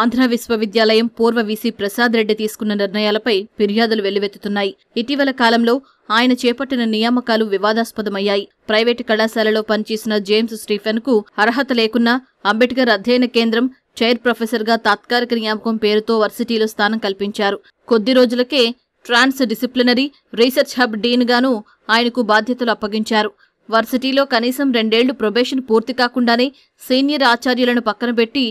ఆంధ్ర విశ్వవిద్యాలయం పూర్వ విసి ప్రసాద్ రెడ్డి తీసుకున్న నిర్ణయాలపై ఫిర్యాదులు వెల్లువెత్తుతున్నాయి ఇటీవల కాలంలో ఆయన చేపట్టిన నియామకాలు వివాదాస్పదమయ్యాయి ప్రైవేటు కళాశాలలో పనిచేసిన జేమ్స్ స్టీఫెన్కు అర్హత లేకున్నా అంబేద్కర్ అధ్యయన కేంద్రం చైర్ ప్రొఫెసర్గా తాత్కాలిక నియామకం పేరుతో వర్సిటీలో స్థానం కల్పించారు కొద్ది రోజులకే transdisciplinary research hub dean గాను ఆయనకు బాధ్యతలు అప్పగించారు వర్సిటీలో కనీసం రెండేళ్లు ప్రొబేషన్ పూర్తి కాకుండానే సీనియర్ ఆచార్యులను పక్కన పెట్టి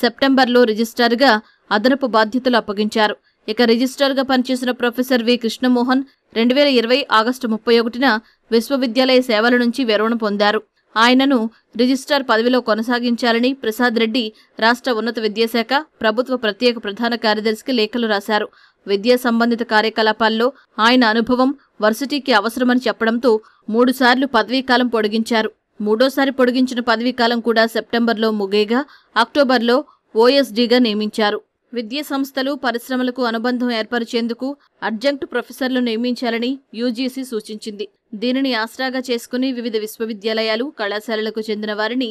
సెప్టెంబర్లో రిజిస్ట్రార్గా అదనపు బాధ్యతలు అప్పగించారు ఇక రిజిస్ట్రార్గా పనిచేసిన ప్రొఫెసర్ వి కృష్ణమోహన్ రెండు వేల ఇరవై ఆగస్టు ముప్పై ఒకటిన విశ్వవిద్యాలయ సేవల నుంచి విరమణ పొందారు ఆయనను రిజిస్టార్ పదవిలో కొనసాగించాలని ప్రసాద్ రెడ్డి రాష్ట్ర ఉన్నత విద్యాశాఖ ప్రభుత్వ ప్రత్యేక ప్రధాన కార్యదర్శికి లేఖలు రాశారు విద్యా సంబంధిత కార్యకలాపాల్లో ఆయన అనుభవం వర్సిటీకి అవసరమని చెప్పడంతో మూడుసార్లు పదవీకాలం పొడిగించారు మూడోసారి పొడిగించిన పదవీ కాలం కూడా సెప్టెంబర్లో ముగేగా అక్టోబర్లో ఓఎస్డీగా నియమించారు విద్యా సంస్థలు పరిశ్రమలకు అనుబంధం ఏర్పరిచేందుకు అడ్జంక్ట్ ప్రొఫెసర్లు నియమించాలని యూజీసీ సూచించింది దీనిని ఆసరాగా చేసుకుని వివిధ విశ్వవిద్యాలయాలు కళాశాలలకు చెందిన వారిని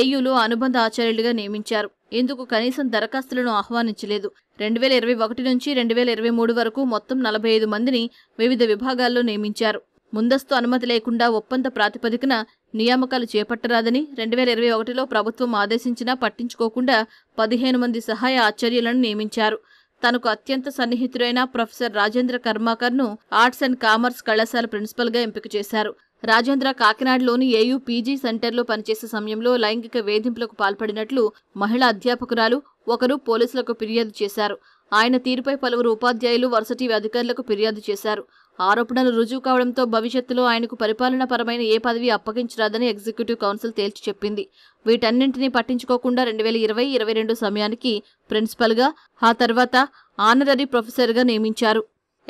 ఏయూలో అనుబంధ ఆచార్యులుగా నియమించారు ఇందుకు కనీసం దరఖాస్తులను ఆహ్వానించలేదు రెండు వేల ఇరవై ఒకటి నుంచి రెండు వేల ఇరవై మూడు వరకు మొత్తం నలభై ఐదు మందిని వివిధ విభాగాల్లో నియమించారు ముందస్తు అనుమతి లేకుండా ఒప్పంద ప్రాతిపదికన నియామకాలు చేపట్టరాదని రెండు వేల ఇరవై ఒకటిలో ప్రభుత్వం ఆదేశించినా పట్టించుకోకుండా పదిహేను మంది సహాయ ఆచార్యులను నియమించారు తనకు అత్యంత సన్నిహితుడైన ప్రొఫెసర్ రాజేంద్ర కర్మాకర్ను ఆర్ట్స్ అండ్ కామర్స్ కళాశాల ప్రిన్సిపల్గా ఎంపిక చేశారు రాజేంద్ర కాకినాడలోని ఏయూ పీజీ సెంటర్లో పనిచేసే సమయంలో లైంగిక వేధింపులకు పాల్పడినట్లు మహిళా అధ్యాపకురాలు ఒకరు పోలీసులకు ఫిర్యాదు చేశారు ఆయన తీరుపై పలువురు ఉపాధ్యాయులు వర్సిటీ అధికారులకు ఫిర్యాదు చేశారు ఆరోపణలు రుజువు కావడంతో భవిష్యత్తులో ఆయనకు పరమైన ఏ పదవి అప్పగించరాదని ఎగ్జిక్యూటివ్ కౌన్సిల్ తేల్చి చెప్పింది వీటన్నింటినీ పట్టించుకోకుండా రెండు వేల ఇరవై ఇరవై రెండు సమయానికి ప్రిన్సిపల్గా ఆ తర్వాత ఆనరరీ ప్రొఫెసర్గా నియమించారు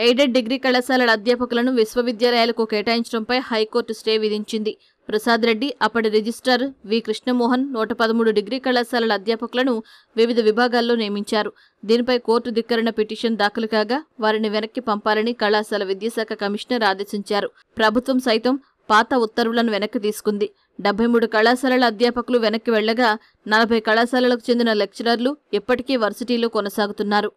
ఎయిడెడ్ డిగ్రీ కళాశాలల అధ్యాపకులను విశ్వవిద్యాలయాలకు కేటాయించడంపై హైకోర్టు స్టే విధించింది ప్రసాద్ రెడ్డి అప్పటి రిజిస్టార్ వి కృష్ణమోహన్ నూట పదమూడు డిగ్రీ కళాశాలల అధ్యాపకులను వివిధ విభాగాల్లో నియమించారు దీనిపై కోర్టు ధిక్కరణ పిటిషన్ దాఖలు కాగా వారిని వెనక్కి పంపాలని కళాశాల విద్యాశాఖ కమిషనర్ ఆదేశించారు ప్రభుత్వం సైతం పాత ఉత్తర్వులను వెనక్కి తీసుకుంది డెబ్బై మూడు కళాశాలల అధ్యాపకులు వెనక్కి వెళ్లగా నలభై కళాశాలలకు చెందిన లెక్చరర్లు ఇప్పటికీ వర్సిటీలో కొనసాగుతున్నారు